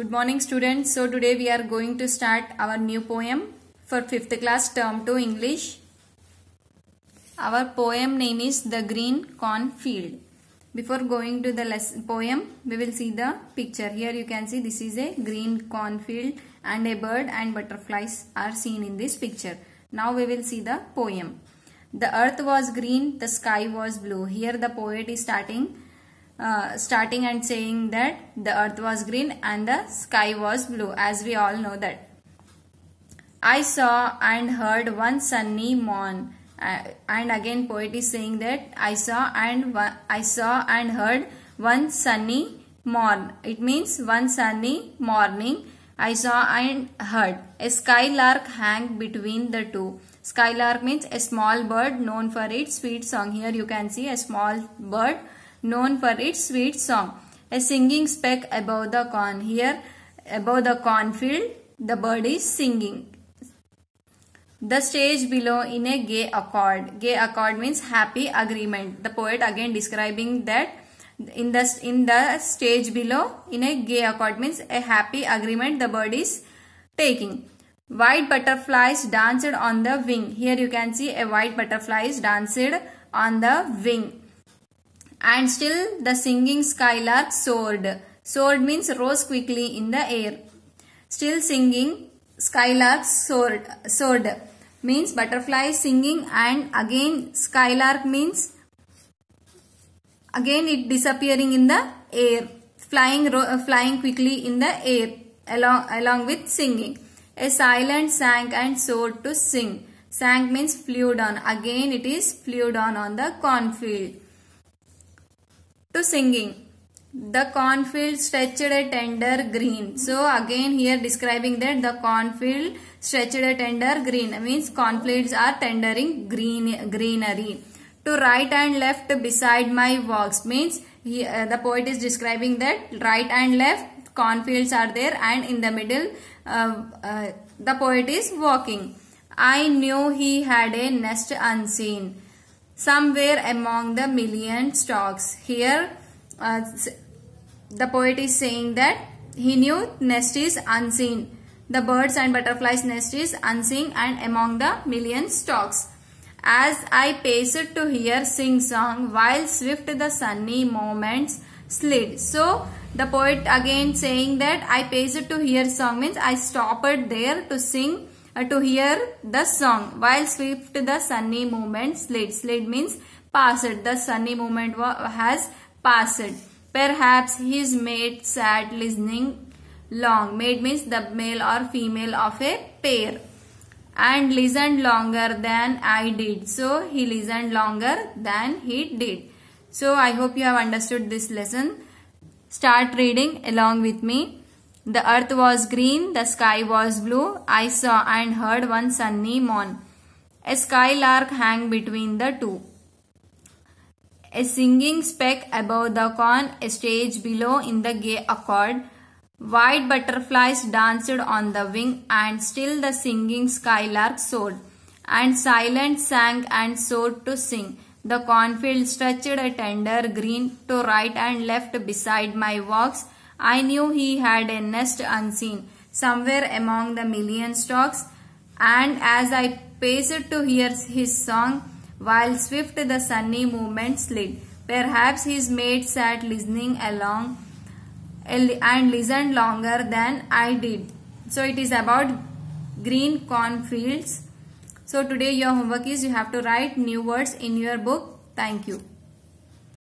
Good morning students. So today we are going to start our new poem for 5th class term 2 English. Our poem name is The Green Cornfield. Before going to the lesson, poem, we will see the picture. Here you can see this is a green cornfield and a bird and butterflies are seen in this picture. Now we will see the poem. The earth was green, the sky was blue. Here the poet is starting uh, starting and saying that the earth was green and the sky was blue as we all know that. I saw and heard one sunny morn uh, and again poet is saying that I saw and I saw and heard one sunny morn. It means one sunny morning I saw and heard. A skylark hang between the two. Skylark means a small bird known for its sweet song. Here you can see a small bird known for its sweet song. A singing speck above the corn. Here, above the cornfield, the bird is singing. The stage below in a gay accord. Gay accord means happy agreement. The poet again describing that in the, in the stage below in a gay accord means a happy agreement the bird is taking. White butterflies danced on the wing. Here you can see a white butterfly is danced on the wing. And still the singing skylark soared. Soared means rose quickly in the air. Still singing skylark soared. soared means butterfly singing and again skylark means again it disappearing in the air flying uh, flying quickly in the air along along with singing a silent sank and soared to sing sank means flew down again it is flew down on the cornfield to singing. The cornfield stretched a tender green. So again here describing that the cornfield stretched a tender green means cornfields are tendering green greenery. To right and left beside my walks means he, uh, the poet is describing that right and left cornfields are there and in the middle uh, uh, the poet is walking. I knew he had a nest unseen somewhere among the million stalks, Here uh, the poet is saying that he knew nest is unseen. The birds and butterflies nest is unseen and among the million stalks, As I paced to hear sing song while swift the sunny moments slid. So the poet again saying that I paced to hear song means I stopped there to sing uh, to hear the song while swept the sunny moment. slid. Slid means passed. The sunny moment has passed. Perhaps his mate sat listening long. Mate means the male or female of a pair. And listened longer than I did. So he listened longer than he did. So I hope you have understood this lesson. Start reading along with me. The earth was green, the sky was blue. I saw and heard one sunny morn. A skylark hang between the two. A singing speck above the corn, a stage below in the gay accord. White butterflies danced on the wing, and still the singing skylark soared. And silent sang and soared to sing. The cornfield stretched a tender green to right and left beside my walks. I knew he had a nest unseen somewhere among the million stalks and as I paced to hear his song while swift the sunny movement slid. Perhaps his mate sat listening along and listened longer than I did. So it is about green cornfields. So today your homework is you have to write new words in your book. Thank you.